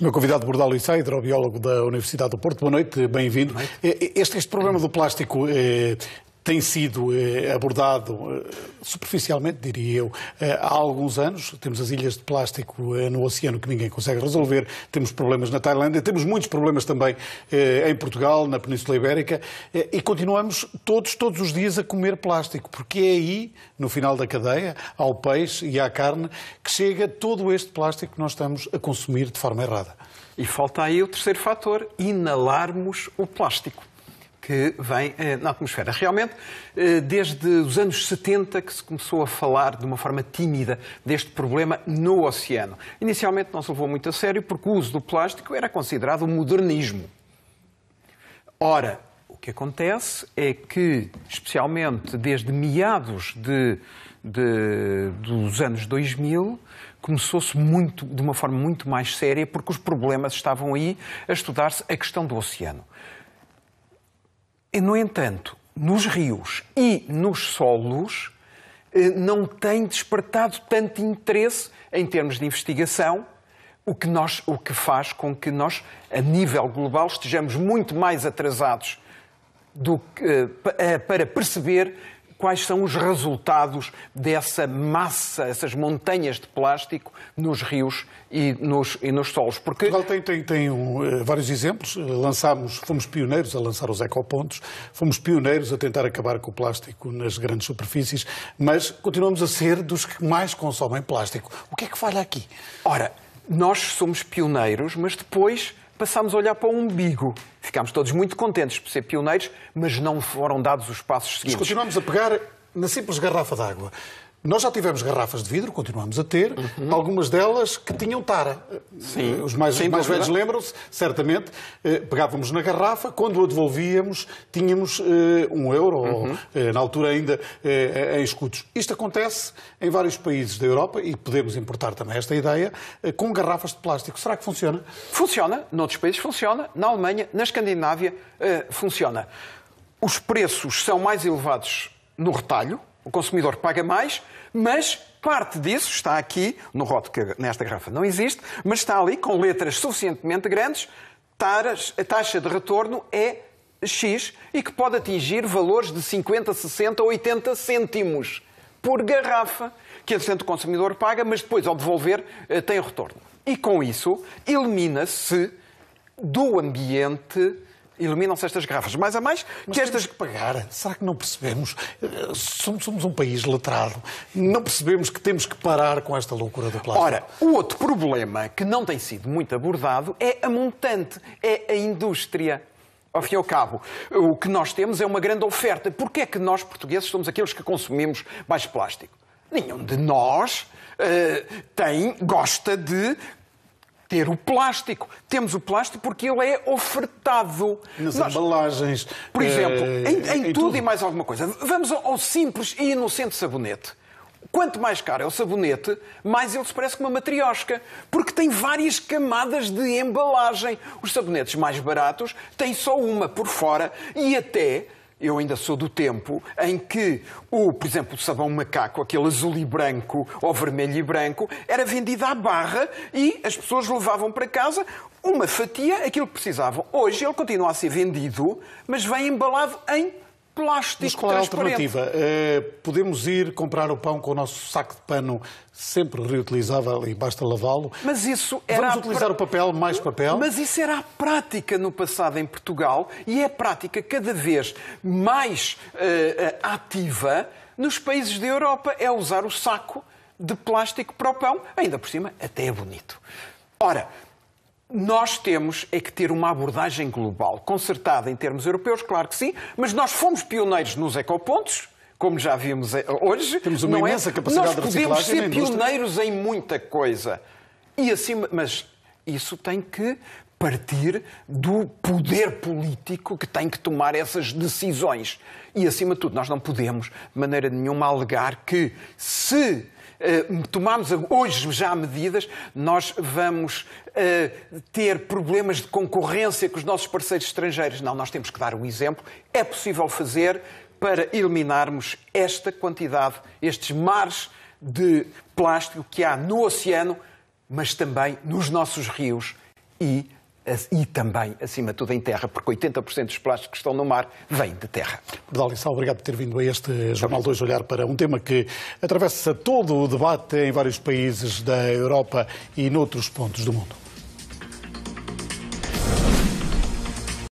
Meu convidado Bordalo Issa, hidrobiólogo da Universidade do Porto. Boa noite, bem-vindo. Este, este problema do plástico eh, tem sido eh, abordado eh, superficialmente, diria eu, eh, há alguns anos. Temos as ilhas de plástico no oceano que ninguém consegue resolver, temos problemas na Tailândia, temos muitos problemas também em Portugal, na Península Ibérica, e continuamos todos, todos os dias a comer plástico, porque é aí, no final da cadeia, ao peixe e à carne, que chega todo este plástico que nós estamos a consumir de forma errada. E falta aí o terceiro fator: inalarmos o plástico que vem eh, na atmosfera. Realmente, eh, desde os anos 70 que se começou a falar de uma forma tímida deste problema no oceano. Inicialmente não se levou muito a sério porque o uso do plástico era considerado um modernismo. Ora, o que acontece é que, especialmente desde meados de, de, dos anos 2000, começou-se muito, de uma forma muito mais séria, porque os problemas estavam aí a estudar-se a questão do oceano. No entanto, nos rios e nos solos eh, não tem despertado tanto interesse em termos de investigação, o que, nós, o que faz com que nós, a nível global, estejamos muito mais atrasados do que, eh, eh, para perceber quais são os resultados dessa massa, essas montanhas de plástico nos rios e nos, e nos solos. Porque... Portugal tem, tem, tem um, eh, vários exemplos. Eh, lançámos, fomos pioneiros a lançar os ecopontos, fomos pioneiros a tentar acabar com o plástico nas grandes superfícies, mas continuamos a ser dos que mais consomem plástico. O que é que falha aqui? Ora, nós somos pioneiros, mas depois passámos a olhar para o umbigo. Ficámos todos muito contentes por ser pioneiros, mas não foram dados os passos seguintes. Mas continuamos a pegar na simples garrafa d'água. Nós já tivemos garrafas de vidro, continuamos a ter, uhum. algumas delas que tinham tara. Sim. Eh, os mais, os mais velhos lembram-se, certamente. Eh, pegávamos na garrafa, quando a devolvíamos, tínhamos uh, um euro, uhum. ou, na altura ainda uh, em escudos. Isto acontece em vários países da Europa e podemos importar também esta ideia, uh, com garrafas de plástico. Será que funciona? Funciona, noutros países funciona, na Alemanha, na Escandinávia, funciona. Os preços são mais elevados no retalho, o consumidor paga mais, mas parte disso está aqui no rótulo que nesta garrafa não existe, mas está ali com letras suficientemente grandes. A taxa de retorno é X e que pode atingir valores de 50, 60 ou 80 cêntimos por garrafa, que entretanto o consumidor paga, mas depois, ao devolver, eh, tem retorno. E com isso, elimina-se do ambiente iluminam-se estas garrafas. Mais a mais Mas que estas. que pagar. Será que não percebemos? Eh, somos, somos, um país letrado. Não percebemos que temos que parar com esta loucura do plástico. Ora, o outro problema que não tem sido muito abordado é a montante, é a indústria. Ao fim e ao cabo, o que nós temos é uma grande oferta. Porquê é que nós, portugueses, somos aqueles que consumimos mais plástico? Nenhum de nós uh, tem, gosta de ter o plástico. Temos o plástico porque ele é ofertado. Nas Nós, embalagens. Por exemplo, é... em, em, em tudo, tudo, e mais alguma coisa. Vamos ao, ao simples e inocente sabonete. Quanto mais caro é o sabonete, mais ele se parece com uma matriosca, porque tem várias camadas de embalagem. Os sabonetes mais baratos têm só uma por fora e até eu ainda sou do tempo em que o, por exemplo, o sabão macaco, aquele azul e branco ou vermelho e branco, era vendido à barra e as pessoas levavam para casa uma fatia, aquilo que precisavam. Hoje ele continua a ser vendido, mas vem embalado em plástico Mas qual é a alternativa? Eh, podemos ir comprar o pão com o nosso saco de pano sempre reutilizável e basta lavá-lo? Mas isso era Vamos utilizar o papel, mais papel? Mas isso era a prática no passado em Portugal e é a prática cada vez mais uh, ativa nos países da Europa. É usar o saco de plástico para o pão, ainda por cima até é bonito. Ora, nós temos é que ter uma abordagem global, consertada em termos europeus, claro que sim, mas nós fomos pioneiros nos ecopontos, como já vimos eh, hoje. Temos uma é? imensa é? capacidade de reciclagem. Nós podemos ser pioneiros em muita coisa. E assim, mas isso tem que partir do poder político que tem que tomar essas decisões. E acima de tudo, nós não podemos de maneira nenhuma alegar que se eh, tomámos hoje já medidas, nós vamos eh, ter problemas de concorrência com os nossos parceiros estrangeiros. Não, nós temos que dar um exemplo. É possível fazer para eliminarmos esta quantidade, estes mares de plástico que há no oceano, mas também nos nossos rios e e também, acima de tudo, em terra, porque 80% dos plásticos que estão no mar vêm de terra. Bernal Sal, obrigado por ter vindo a este Jornal 2 Olhar para um tema que atravessa todo o debate em vários países da Europa e noutros pontos do mundo.